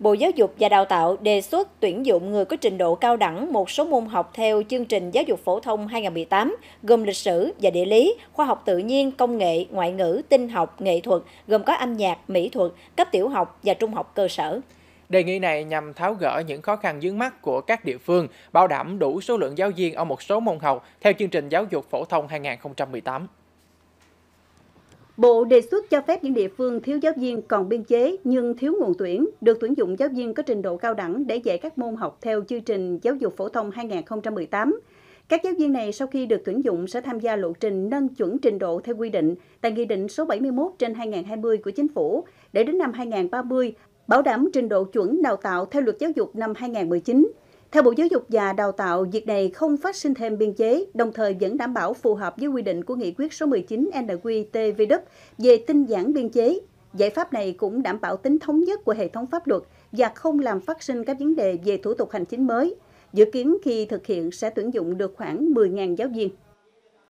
Bộ Giáo dục và Đào tạo đề xuất tuyển dụng người có trình độ cao đẳng một số môn học theo chương trình giáo dục phổ thông 2018, gồm lịch sử và địa lý, khoa học tự nhiên, công nghệ, ngoại ngữ, tin học, nghệ thuật, gồm có âm nhạc, mỹ thuật, cấp tiểu học và trung học cơ sở. Đề nghị này nhằm tháo gỡ những khó khăn vướng mắt của các địa phương, bảo đảm đủ số lượng giáo viên ở một số môn học theo chương trình giáo dục phổ thông 2018. Bộ đề xuất cho phép những địa phương thiếu giáo viên còn biên chế nhưng thiếu nguồn tuyển, được tuyển dụng giáo viên có trình độ cao đẳng để dạy các môn học theo chương trình giáo dục phổ thông 2018. Các giáo viên này sau khi được tuyển dụng sẽ tham gia lộ trình nâng chuẩn trình độ theo quy định tại Nghị định số 71 trên 2020 của Chính phủ để đến năm 2030 bảo đảm trình độ chuẩn đào tạo theo luật giáo dục năm 2019. Theo Bộ Giáo dục và Đào tạo, việc này không phát sinh thêm biên chế, đồng thời vẫn đảm bảo phù hợp với quy định của Nghị quyết số 19 NQTVD về tinh giản biên chế. Giải pháp này cũng đảm bảo tính thống nhất của hệ thống pháp luật và không làm phát sinh các vấn đề về thủ tục hành chính mới. Dự kiến khi thực hiện sẽ tuyển dụng được khoảng 10.000 giáo viên.